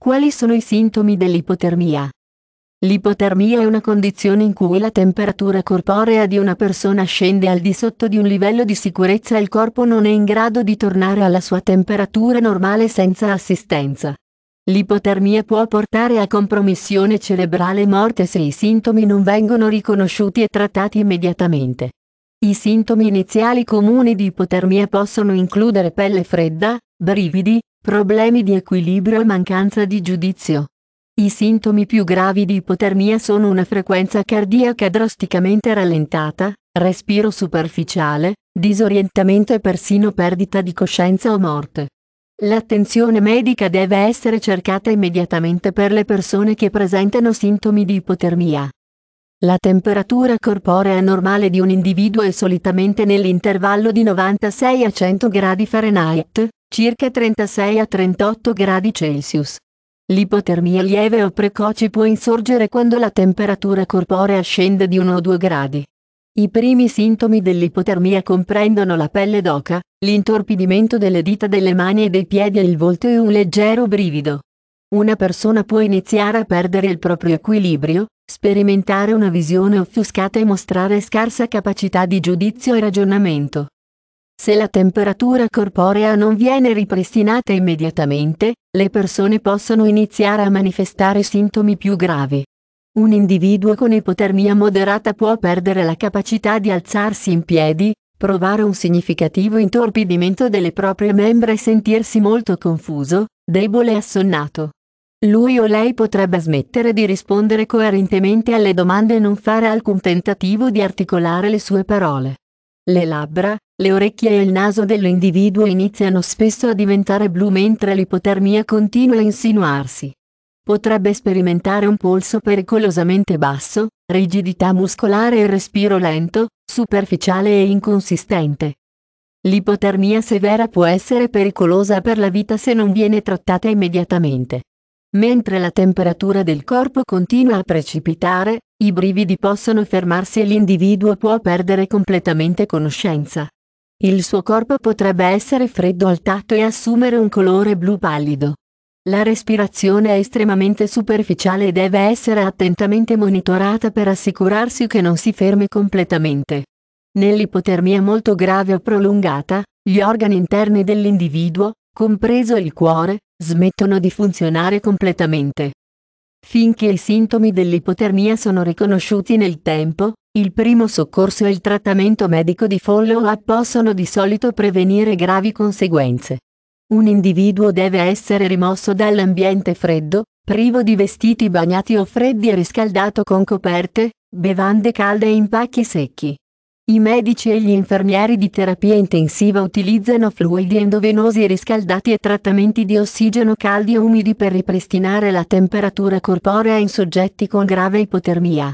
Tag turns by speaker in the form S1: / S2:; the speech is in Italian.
S1: Quali sono i sintomi dell'ipotermia? L'ipotermia è una condizione in cui la temperatura corporea di una persona scende al di sotto di un livello di sicurezza e il corpo non è in grado di tornare alla sua temperatura normale senza assistenza. L'ipotermia può portare a compromissione cerebrale e morte se i sintomi non vengono riconosciuti e trattati immediatamente. I sintomi iniziali comuni di ipotermia possono includere pelle fredda, brividi, problemi di equilibrio e mancanza di giudizio. I sintomi più gravi di ipotermia sono una frequenza cardiaca drasticamente rallentata, respiro superficiale, disorientamento e persino perdita di coscienza o morte. L'attenzione medica deve essere cercata immediatamente per le persone che presentano sintomi di ipotermia. La temperatura corporea normale di un individuo è solitamente nell'intervallo di 96 a 100 gradi Fahrenheit, circa 36 a 38 gradi Celsius. L'ipotermia lieve o precoce può insorgere quando la temperatura corporea scende di 1 o 2 gradi. I primi sintomi dell'ipotermia comprendono la pelle d'oca, l'intorpidimento delle dita delle mani e dei piedi e il volto e un leggero brivido. Una persona può iniziare a perdere il proprio equilibrio, sperimentare una visione offuscata e mostrare scarsa capacità di giudizio e ragionamento. Se la temperatura corporea non viene ripristinata immediatamente, le persone possono iniziare a manifestare sintomi più gravi. Un individuo con ipotermia moderata può perdere la capacità di alzarsi in piedi, provare un significativo intorpidimento delle proprie membra e sentirsi molto confuso, debole e assonnato. Lui o lei potrebbe smettere di rispondere coerentemente alle domande e non fare alcun tentativo di articolare le sue parole. Le labbra, le orecchie e il naso dell'individuo iniziano spesso a diventare blu mentre l'ipotermia continua a insinuarsi. Potrebbe sperimentare un polso pericolosamente basso, rigidità muscolare e respiro lento, superficiale e inconsistente. L'ipotermia severa può essere pericolosa per la vita se non viene trattata immediatamente. Mentre la temperatura del corpo continua a precipitare, i brividi possono fermarsi e l'individuo può perdere completamente conoscenza. Il suo corpo potrebbe essere freddo al tatto e assumere un colore blu pallido. La respirazione è estremamente superficiale e deve essere attentamente monitorata per assicurarsi che non si fermi completamente. Nell'ipotermia molto grave o prolungata, gli organi interni dell'individuo, compreso il cuore, smettono di funzionare completamente. Finché i sintomi dell'ipotermia sono riconosciuti nel tempo, il primo soccorso e il trattamento medico di follow-up possono di solito prevenire gravi conseguenze. Un individuo deve essere rimosso dall'ambiente freddo, privo di vestiti bagnati o freddi e riscaldato con coperte, bevande calde e impacchi secchi. I medici e gli infermieri di terapia intensiva utilizzano fluidi endovenosi riscaldati e trattamenti di ossigeno caldi e umidi per ripristinare la temperatura corporea in soggetti con grave ipotermia.